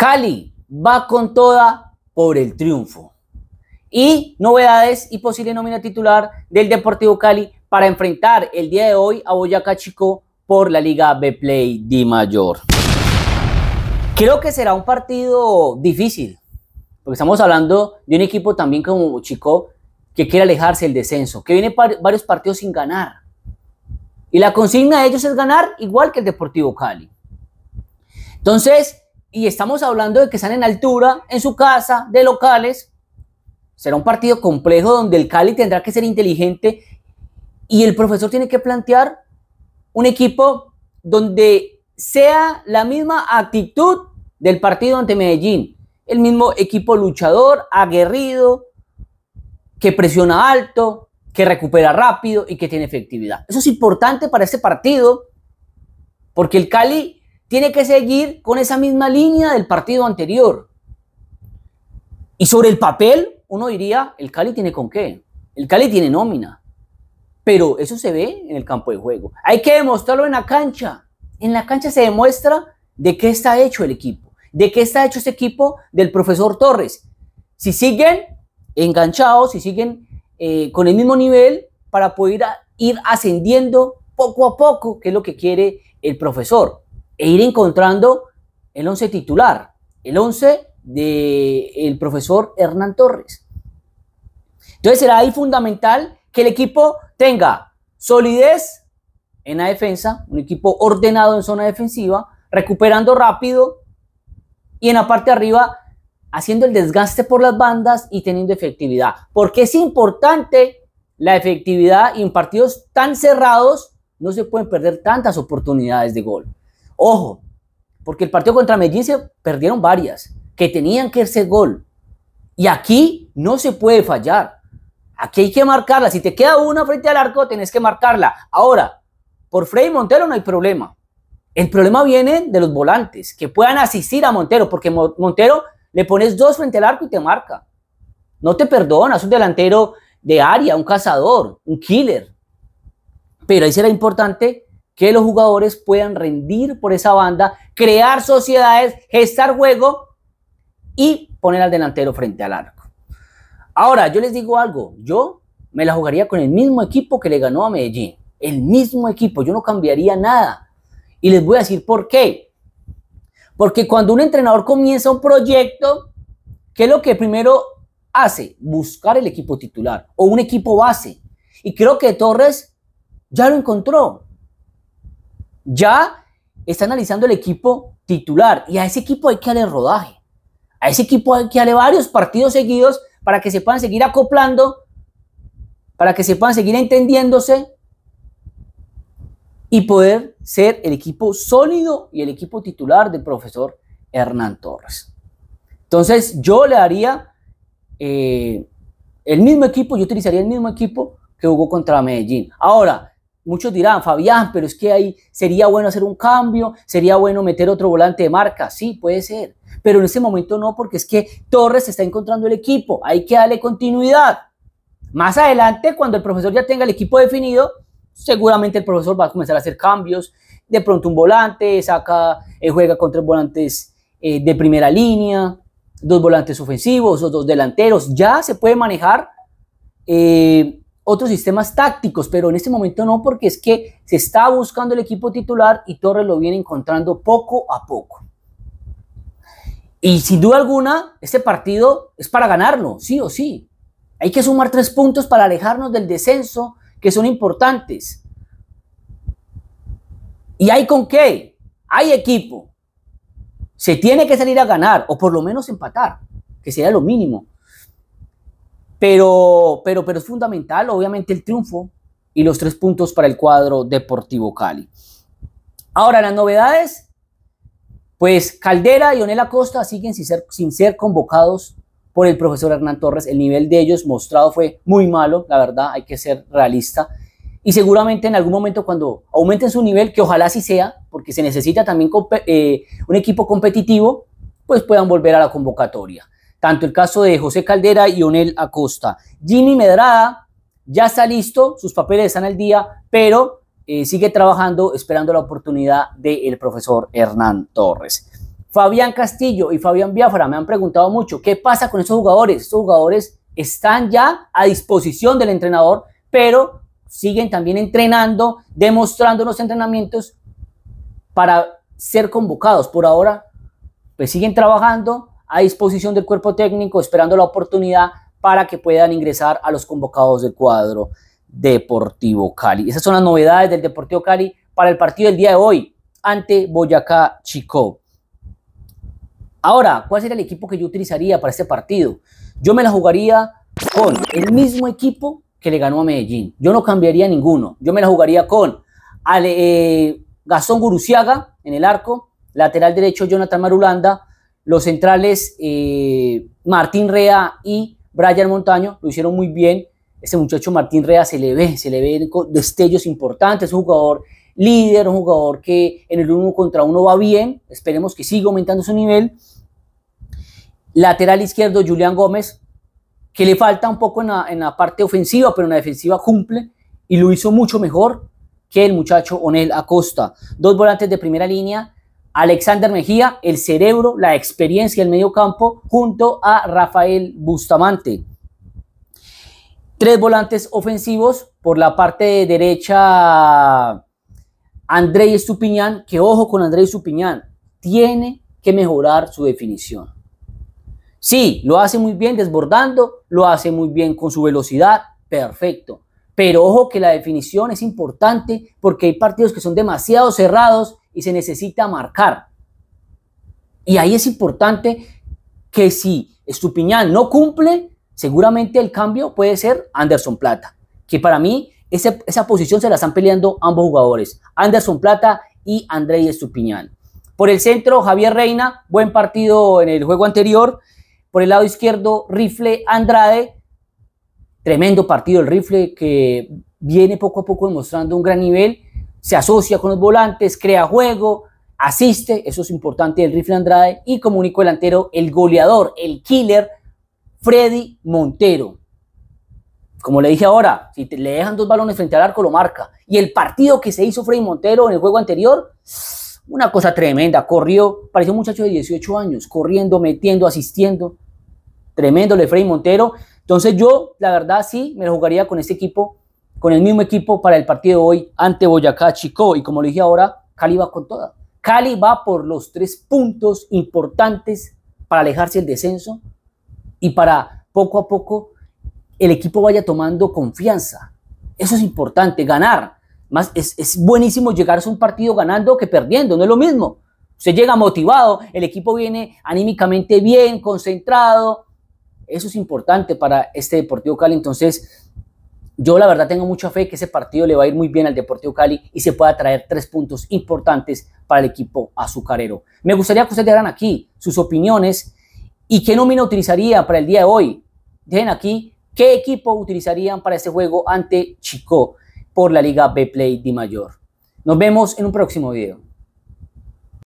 Cali va con toda por el triunfo. Y novedades y posible nómina titular del Deportivo Cali para enfrentar el día de hoy a Boyacá Chico por la Liga B Play D Mayor. Creo que será un partido difícil, porque estamos hablando de un equipo también como Chico que quiere alejarse del descenso, que viene varios partidos sin ganar. Y la consigna de ellos es ganar igual que el Deportivo Cali. Entonces, y estamos hablando de que están en altura, en su casa, de locales, será un partido complejo donde el Cali tendrá que ser inteligente y el profesor tiene que plantear un equipo donde sea la misma actitud del partido ante Medellín, el mismo equipo luchador, aguerrido, que presiona alto, que recupera rápido y que tiene efectividad. Eso es importante para este partido porque el Cali tiene que seguir con esa misma línea del partido anterior. Y sobre el papel, uno diría, el Cali tiene con qué. El Cali tiene nómina. Pero eso se ve en el campo de juego. Hay que demostrarlo en la cancha. En la cancha se demuestra de qué está hecho el equipo. De qué está hecho este equipo del profesor Torres. Si siguen enganchados, si siguen eh, con el mismo nivel para poder ir ascendiendo poco a poco, que es lo que quiere el profesor e ir encontrando el 11 titular, el 11 del profesor Hernán Torres. Entonces será ahí fundamental que el equipo tenga solidez en la defensa, un equipo ordenado en zona defensiva, recuperando rápido y en la parte de arriba haciendo el desgaste por las bandas y teniendo efectividad. Porque es importante la efectividad y en partidos tan cerrados no se pueden perder tantas oportunidades de gol. Ojo, porque el partido contra Medellín se perdieron varias, que tenían que ser gol. Y aquí no se puede fallar. Aquí hay que marcarla. Si te queda una frente al arco, tenés que marcarla. Ahora, por Freddy Montero no hay problema. El problema viene de los volantes, que puedan asistir a Montero, porque Montero le pones dos frente al arco y te marca. No te perdonas, un delantero de área, un cazador, un killer. Pero ahí será importante que los jugadores puedan rendir por esa banda, crear sociedades, gestar juego y poner al delantero frente al arco. Ahora, yo les digo algo, yo me la jugaría con el mismo equipo que le ganó a Medellín, el mismo equipo, yo no cambiaría nada. Y les voy a decir por qué. Porque cuando un entrenador comienza un proyecto, ¿qué es lo que primero hace? Buscar el equipo titular o un equipo base. Y creo que Torres ya lo encontró ya está analizando el equipo titular y a ese equipo hay que darle rodaje. A ese equipo hay que darle varios partidos seguidos para que se puedan seguir acoplando, para que se puedan seguir entendiéndose y poder ser el equipo sólido y el equipo titular del profesor Hernán Torres. Entonces yo le haría eh, el mismo equipo, yo utilizaría el mismo equipo que jugó contra Medellín. Ahora, Muchos dirán, Fabián, pero es que ahí sería bueno hacer un cambio, sería bueno meter otro volante de marca. Sí, puede ser. Pero en este momento no, porque es que Torres está encontrando el equipo. Hay que darle continuidad. Más adelante, cuando el profesor ya tenga el equipo definido, seguramente el profesor va a comenzar a hacer cambios. De pronto un volante, saca, eh, juega con tres volantes eh, de primera línea, dos volantes ofensivos o dos delanteros. Ya se puede manejar eh, otros sistemas tácticos, pero en este momento no, porque es que se está buscando el equipo titular y Torres lo viene encontrando poco a poco. Y sin duda alguna, este partido es para ganarlo, sí o sí. Hay que sumar tres puntos para alejarnos del descenso, que son importantes. ¿Y hay con qué? Hay equipo. Se tiene que salir a ganar, o por lo menos empatar, que sea lo mínimo. Pero, pero, pero es fundamental, obviamente, el triunfo y los tres puntos para el cuadro Deportivo Cali. Ahora, las novedades, pues Caldera y Onela Costa siguen sin ser, convocados por el profesor Hernán Torres. El nivel de ellos mostrado fue muy malo, la verdad, hay que ser realista. Y seguramente en algún momento cuando aumenten su nivel, que ojalá sí sea, porque se necesita también eh, un equipo competitivo, pues puedan volver a la convocatoria tanto el caso de José Caldera y Onel Acosta. Jimmy Medrada ya está listo, sus papeles están al día, pero eh, sigue trabajando esperando la oportunidad del profesor Hernán Torres. Fabián Castillo y Fabián Biafra me han preguntado mucho, ¿qué pasa con esos jugadores? Estos jugadores están ya a disposición del entrenador, pero siguen también entrenando, demostrando los entrenamientos para ser convocados. Por ahora, pues siguen trabajando, a disposición del cuerpo técnico esperando la oportunidad para que puedan ingresar a los convocados del cuadro Deportivo Cali. Esas son las novedades del Deportivo Cali para el partido del día de hoy ante Boyacá Chico. Ahora, ¿cuál sería el equipo que yo utilizaría para este partido? Yo me la jugaría con el mismo equipo que le ganó a Medellín. Yo no cambiaría ninguno. Yo me la jugaría con eh, Gastón Guruciaga en el arco, lateral derecho Jonathan Marulanda, los centrales, eh, Martín Rea y Brian Montaño, lo hicieron muy bien. Este muchacho Martín Rea se le ve, se le ve destellos importantes, es un jugador líder, un jugador que en el uno contra uno va bien, esperemos que siga aumentando su nivel. Lateral izquierdo, Julián Gómez, que le falta un poco en la parte ofensiva, pero en la defensiva cumple y lo hizo mucho mejor que el muchacho Onel Acosta. Dos volantes de primera línea, Alexander Mejía, el cerebro, la experiencia el medio campo, junto a Rafael Bustamante. Tres volantes ofensivos. Por la parte derecha, Andrés Estupiñán, que ojo con Andrés Tupiñán, tiene que mejorar su definición. Sí, lo hace muy bien desbordando, lo hace muy bien con su velocidad, perfecto. Pero ojo que la definición es importante porque hay partidos que son demasiado cerrados y se necesita marcar. Y ahí es importante que si Estupiñán no cumple, seguramente el cambio puede ser Anderson Plata, que para mí esa, esa posición se la están peleando ambos jugadores, Anderson Plata y Andrés Estupiñán. Por el centro, Javier Reina, buen partido en el juego anterior. Por el lado izquierdo, Rifle Andrade Tremendo partido el rifle que viene poco a poco demostrando un gran nivel, se asocia con los volantes, crea juego, asiste, eso es importante el rifle Andrade, y como único delantero el goleador, el killer, Freddy Montero. Como le dije ahora, si le dejan dos balones frente al arco, lo marca. Y el partido que se hizo Freddy Montero en el juego anterior, una cosa tremenda, corrió, pareció un muchacho de 18 años, corriendo, metiendo, asistiendo. Tremendo le Freddy Montero. Entonces yo, la verdad, sí, me lo jugaría con este equipo, con el mismo equipo para el partido de hoy ante Boyacá Chico. Y como lo dije ahora, Cali va con toda. Cali va por los tres puntos importantes para alejarse del descenso y para poco a poco el equipo vaya tomando confianza. Eso es importante, ganar. Más es, es buenísimo llegarse a un partido ganando que perdiendo, no es lo mismo. Se llega motivado, el equipo viene anímicamente bien, concentrado, eso es importante para este Deportivo Cali. Entonces, yo la verdad tengo mucha fe que ese partido le va a ir muy bien al Deportivo Cali y se pueda traer tres puntos importantes para el equipo azucarero. Me gustaría que ustedes dejaran aquí sus opiniones y qué nómina utilizaría para el día de hoy. Dejen aquí qué equipo utilizarían para este juego ante Chico por la Liga B-Play de Mayor. Nos vemos en un próximo video.